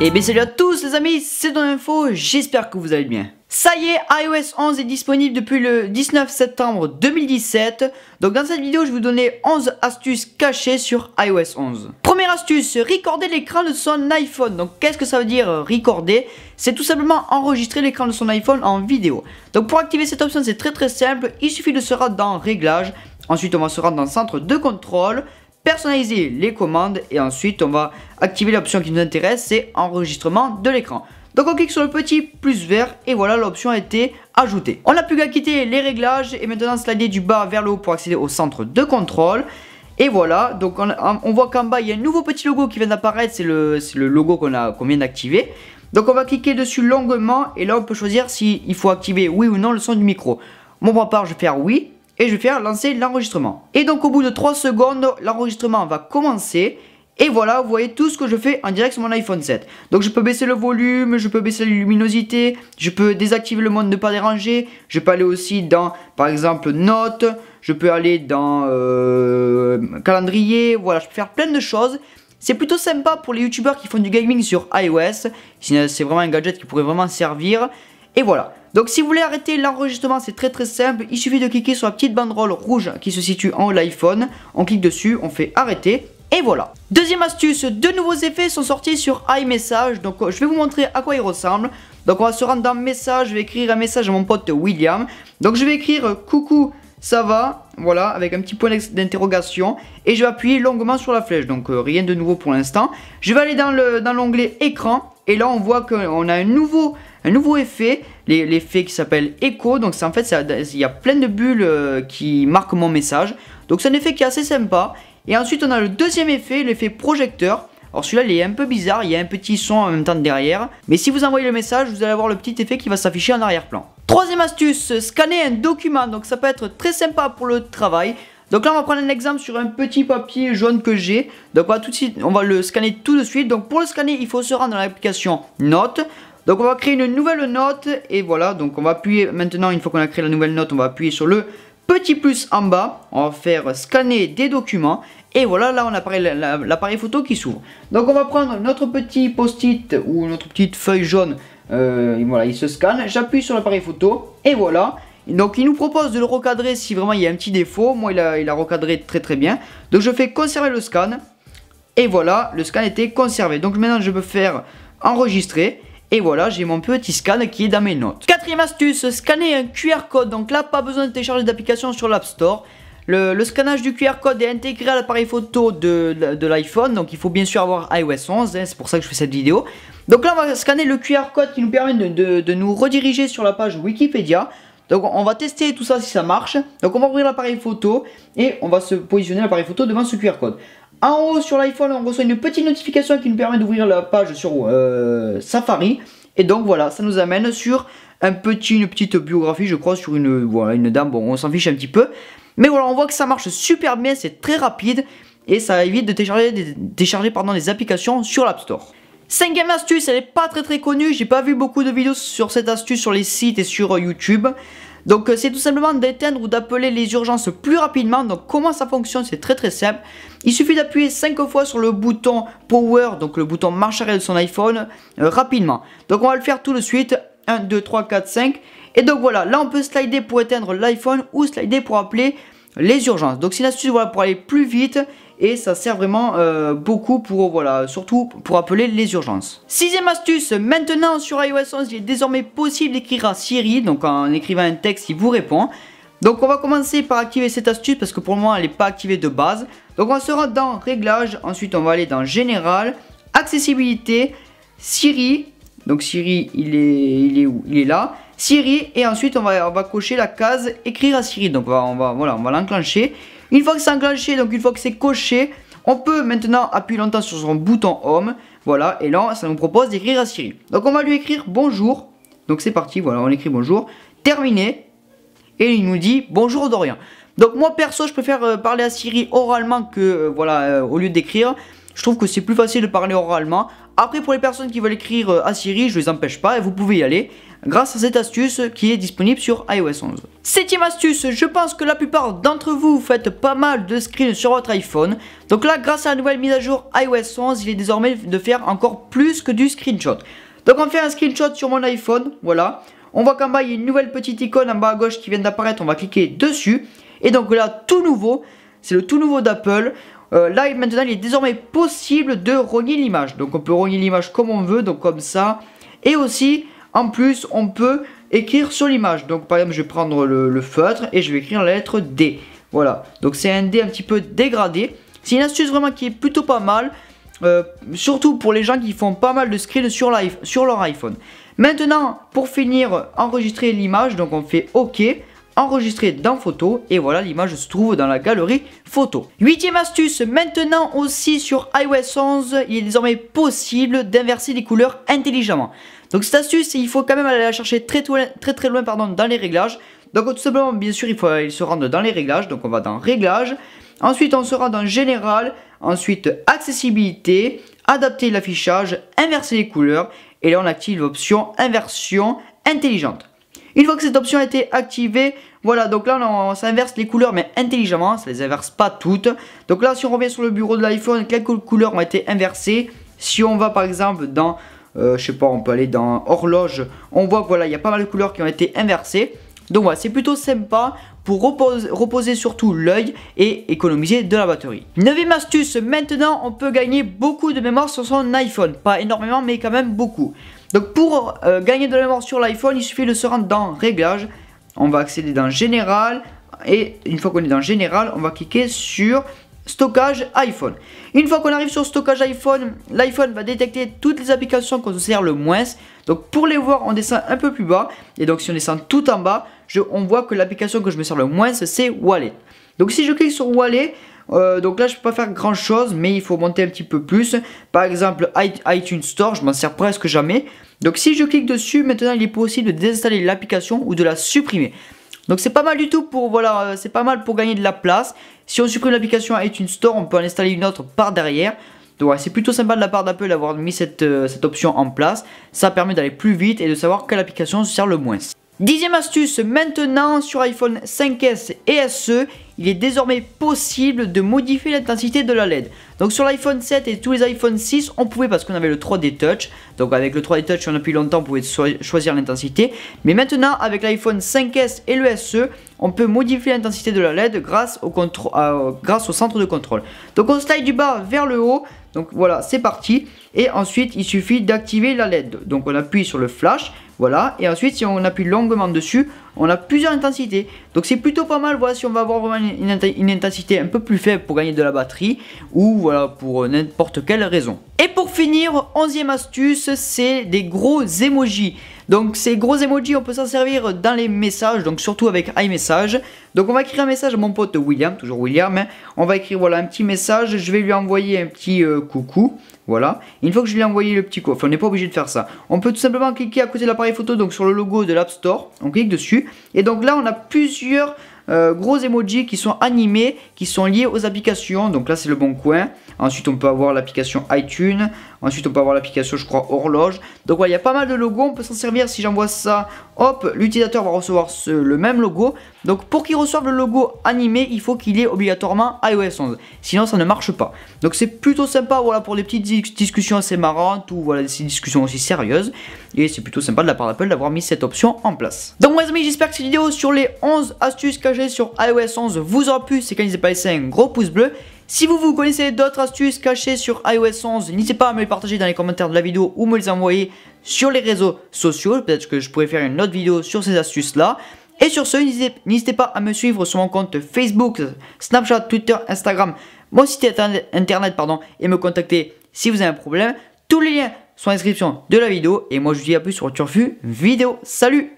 Et eh bien salut à tous les amis, c'est Don Info, j'espère que vous allez bien. Ça y est, iOS 11 est disponible depuis le 19 septembre 2017. Donc dans cette vidéo, je vais vous donner 11 astuces cachées sur iOS 11. Première astuce, recorder l'écran de son iPhone. Donc qu'est-ce que ça veut dire recorder C'est tout simplement enregistrer l'écran de son iPhone en vidéo. Donc pour activer cette option, c'est très très simple, il suffit de se rendre dans Réglages Ensuite, on va se rendre dans le centre de contrôle, personnaliser les commandes et ensuite, on va activer l'option qui nous intéresse, c'est enregistrement de l'écran. Donc on clique sur le petit plus vert et voilà l'option a été ajoutée. On n'a plus qu'à quitter les réglages et maintenant slider du bas vers le haut pour accéder au centre de contrôle. Et voilà, donc on, voit qu'en bas il y a un nouveau petit logo qui vient d'apparaître, c'est le, logo qu'on vient d'activer. Donc on va cliquer dessus longuement et là on peut choisir s'il il faut activer oui ou non le son du micro. Moi bon, ma part je vais faire oui et je vais faire lancer l'enregistrement. Et donc au bout de 3 secondes, l'enregistrement va commencer. Et voilà, vous voyez tout ce que je fais en direct sur mon iPhone 7. Donc je peux baisser le volume, je peux baisser la luminosité, je peux désactiver le mode ne pas déranger, je peux aller aussi dans, par exemple, notes, je peux aller dans euh, calendrier, voilà, je peux faire plein de choses. C'est plutôt sympa pour les youtubeurs qui font du gaming sur iOS, c'est vraiment un gadget qui pourrait vraiment servir. Et voilà. Donc si vous voulez arrêter l'enregistrement, c'est très très simple. Il suffit de cliquer sur la petite banderole rouge qui se situe en haut de l'iPhone. On clique dessus, on fait arrêter. Et voilà. Deuxième astuce, deux nouveaux effets sont sortis sur iMessage. Donc euh, je vais vous montrer à quoi ils ressemblent. Donc on va se rendre dans message, je vais écrire un message à mon pote William. Donc je vais écrire euh, coucou, ça va, voilà, avec un petit point d'interrogation. Et je vais appuyer longuement sur la flèche, donc euh, rien de nouveau pour l'instant. Je vais aller dans l'onglet dans écran, et là on voit qu'on a un nouveau un nouveau effet, l'effet qui s'appelle écho. Donc en fait, il y a plein de bulles euh, qui marquent mon message. Donc c'est un effet qui est assez sympa. Et ensuite, on a le deuxième effet, l'effet projecteur. Alors celui-là, il est un peu bizarre, il y a un petit son en même temps derrière. Mais si vous envoyez le message, vous allez avoir le petit effet qui va s'afficher en arrière-plan. Troisième astuce, scanner un document. Donc ça peut être très sympa pour le travail. Donc là, on va prendre un exemple sur un petit papier jaune que j'ai. Donc on va, tout de suite, on va le scanner tout de suite. Donc pour le scanner, il faut se rendre dans l'application Note. Donc on va créer une nouvelle note et voilà, donc on va appuyer maintenant, une fois qu'on a créé la nouvelle note, on va appuyer sur le petit plus en bas, on va faire scanner des documents et voilà, là on apparaît l'appareil photo qui s'ouvre. Donc on va prendre notre petit post-it ou notre petite feuille jaune, euh, et voilà, il se scanne, j'appuie sur l'appareil photo et voilà. Donc il nous propose de le recadrer si vraiment il y a un petit défaut, moi il a, il a recadré très très bien. Donc je fais conserver le scan et voilà, le scan était conservé. Donc maintenant je peux faire enregistrer et voilà, j'ai mon petit scan qui est dans mes notes. Quatrième astuce, scanner un QR code. Donc là, pas besoin de télécharger d'application sur l'App Store. Le, scannage du QR code est intégré à l'appareil photo de, l'iPhone, donc il faut bien sûr avoir iOS 11, hein, c'est pour ça que je fais cette vidéo. Donc là, on va scanner le QR code qui nous permet de, de nous rediriger sur la page Wikipédia. Donc on va tester tout ça si ça marche. Donc on va ouvrir l'appareil photo et on va se positionner l'appareil photo devant ce QR code. En haut sur l'iPhone, on reçoit une petite notification qui nous permet d'ouvrir la page sur euh, Safari. Et donc voilà, ça nous amène sur un une petite biographie, je crois, sur une, une dame. Bon, on s'en fiche un petit peu. Mais voilà, on voit que ça marche super bien, c'est très rapide. Et ça évite de télécharger, les télécharger applications sur l'App Store. Cinquième astuce, elle n'est pas très très connue, j'ai pas vu beaucoup de vidéos sur cette astuce sur les sites et sur euh, YouTube. Donc euh, c'est tout simplement d'éteindre ou d'appeler les urgences plus rapidement. Donc comment ça fonctionne C'est très très simple. Il suffit d'appuyer 5 fois sur le bouton power, donc le bouton marche arrêt de son iPhone, euh, rapidement. Donc on va le faire tout de suite. 1, 2, 3, 4, 5. Et donc voilà, là on peut slider pour éteindre l'iPhone ou slider pour appeler les urgences. Donc c'est une astuce pour aller plus vite et ça sert vraiment euh, beaucoup pour, voilà, surtout pour appeler les urgences. Sixième astuce, maintenant sur iOS 11, il est désormais possible d'écrire à Siri, donc en écrivant un texte, il vous répond. Donc on va commencer par activer cette astuce parce que pour le moment elle n'est pas activée de base. Donc on se dans Réglages, ensuite on va aller dans Général, Accessibilité, Siri. Donc Siri il est, il est où Il est là. Siri et ensuite on va, va cocher la case Écrire à Siri. Donc on va, voilà, on va l'enclencher une fois que c'est enclenché, donc une fois que c'est coché, on peut maintenant appuyer longtemps sur son bouton Home. Voilà, et là, ça nous propose d'écrire à Siri. Donc on va lui écrire bonjour. Donc c'est parti, voilà, on écrit bonjour. Terminé. Et il nous dit bonjour Dorian. Donc moi perso, je préfère euh, parler à Siri oralement que, euh, voilà, euh, au lieu d'écrire. Je trouve que c'est plus facile de parler oralement. Après pour les personnes qui veulent écrire euh, à Siri, je les empêche pas et vous pouvez y aller grâce à cette astuce qui est disponible sur iOS 11. Septième astuce, je pense que la plupart d'entre vous faites pas mal de screens sur votre iPhone. Donc là, grâce à la nouvelle mise à jour iOS 11, il est désormais de faire encore plus que du screenshot. Donc on fait un screenshot sur mon iPhone, voilà. On voit qu'en bas, il y a une nouvelle petite icône en bas à gauche qui vient d'apparaître, on va cliquer dessus. Et donc là, tout nouveau, c'est le tout nouveau d'Apple. Euh, là, maintenant, il est désormais possible de rogner l'image. Donc, on peut rogner l'image comme on veut, donc comme ça. Et aussi, en plus, on peut écrire sur l'image. Donc, par exemple, je vais prendre le, feutre et je vais écrire la lettre D. Voilà. Donc, c'est un D un petit peu dégradé. C'est une astuce vraiment qui est plutôt pas mal. Euh, surtout pour les gens qui font pas mal de screen sur, sur leur iPhone. Maintenant, pour finir, enregistrer l'image. Donc, on fait OK enregistrer dans photo et voilà l'image se trouve dans la galerie photo. Huitième astuce, maintenant aussi sur iOS 11, il est désormais possible d'inverser les couleurs intelligemment. Donc cette astuce, il faut quand même aller la chercher très très, très loin pardon, dans les réglages. Donc tout simplement, bien sûr, il faut aller se rendre dans les réglages, donc on va dans réglages. Ensuite, on se rend dans général, ensuite accessibilité, adapter l'affichage, inverser les couleurs et là on active l'option inversion intelligente. Une fois que cette option a été activée, voilà, donc là on, inverse les couleurs mais intelligemment, ça les inverse pas toutes. Donc là si on revient sur le bureau de l'iPhone, quelques couleurs ont été inversées. Si on va par exemple dans, euh, je sais pas, on peut aller dans horloge, on voit que voilà, il y a pas mal de couleurs qui ont été inversées. Donc voilà, c'est plutôt sympa pour reposer, reposer surtout l'œil et économiser de la batterie. Neuvième astuce, maintenant on peut gagner beaucoup de mémoire sur son iPhone. Pas énormément mais quand même beaucoup. Donc pour euh, gagner de la mémoire sur l'iPhone, il suffit de se rendre dans Réglages. On va accéder dans Général. Et une fois qu'on est dans Général, on va cliquer sur Stockage iPhone. Une fois qu'on arrive sur Stockage iPhone, l'iPhone va détecter toutes les applications qu'on se sert le moins. Donc pour les voir, on descend un peu plus bas. Et donc si on descend tout en bas, on voit que l'application que je me sers le moins, c'est Wallet. Donc si je clique sur Wallet, euh, donc là, je peux pas faire grand chose, mais il faut monter un petit peu plus. Par exemple, iTunes Store, je m'en sers presque jamais. Donc si je clique dessus, maintenant il est possible de désinstaller l'application ou de la supprimer. Donc c'est pas mal du tout pour voilà, euh, c'est pas mal pour gagner de la place. Si on supprime l'application iTunes Store, on peut en installer une autre par derrière. Donc c'est plutôt sympa de la part d'Apple d'avoir mis cette, euh, cette option en place. Ça permet d'aller plus vite et de savoir quelle application sert le moins. Dixième astuce, maintenant sur iPhone 5S et SE, il est désormais possible de modifier l'intensité de la LED. Donc sur l'iPhone 7 et tous les iPhone 6, on pouvait parce qu'on avait le 3D Touch. Donc avec le 3D Touch, on appuie longtemps, on pouvait choisir l'intensité. Mais maintenant, avec l'iPhone 5S et le SE, on peut modifier l'intensité de la LED grâce au, euh, grâce au centre de contrôle. Donc on slide du bas vers le haut. Donc voilà, c'est parti. Et ensuite, il suffit d'activer la LED. Donc on appuie sur le flash voilà, et ensuite si on appuie longuement dessus, on a plusieurs intensités. Donc c'est plutôt pas mal, voilà, si on va avoir vraiment une, intensité un peu plus faible pour gagner de la batterie, ou voilà, pour euh, n'importe quelle raison. Et pour finir, onzième astuce, c'est des gros emojis. Donc ces gros emojis, on peut s'en servir dans les messages, donc surtout avec iMessage. Donc on va écrire un message à mon pote William, toujours William. Hein. On va écrire voilà un petit message, je vais lui envoyer un petit euh, coucou. Voilà, une fois que je lui ai envoyé le petit coucou, on n'est pas obligé de faire ça. On peut tout simplement cliquer à côté de l'appareil photo, donc sur le logo de l'App Store, on clique dessus et donc là, on a plusieurs euh, gros emojis qui sont animés, qui sont liés aux applications. Donc là, c'est le bon coin. Ensuite, on peut avoir l'application iTunes. Ensuite, on peut avoir l'application, je crois, horloge. Donc, voilà, il y a pas mal de logos. On peut s'en servir. Si j'envoie ça, hop, l'utilisateur va recevoir le même logo. Donc, pour qu'il reçoive le logo animé, il faut qu'il ait obligatoirement iOS 11. Sinon, ça ne marche pas. Donc, c'est plutôt sympa, voilà, pour des petites discussions assez marrantes ou voilà, des discussions aussi sérieuses. Et c'est plutôt sympa de la part d'Apple d'avoir mis cette option en place. Donc, mes amis, j'espère que cette vidéo sur les 11 astuces cachées sur iOS 11 vous aura plu. C'est quand n'hésitez pas laissé un gros pouce bleu. Si vous, vous connaissez d'autres astuces cachées sur iOS 11, n'hésitez pas à me les partager dans les commentaires de la vidéo ou me les envoyer sur les réseaux sociaux. Peut-être que je pourrais faire une autre vidéo sur ces astuces-là. Et sur ce, n'hésitez pas à me suivre sur mon compte Facebook, Snapchat, Twitter, Instagram, mon site internet pardon, et me contacter si vous avez un problème. Tous les liens sont en description de la vidéo. Et moi, je vous dis à plus sur Turfu Vidéo. Salut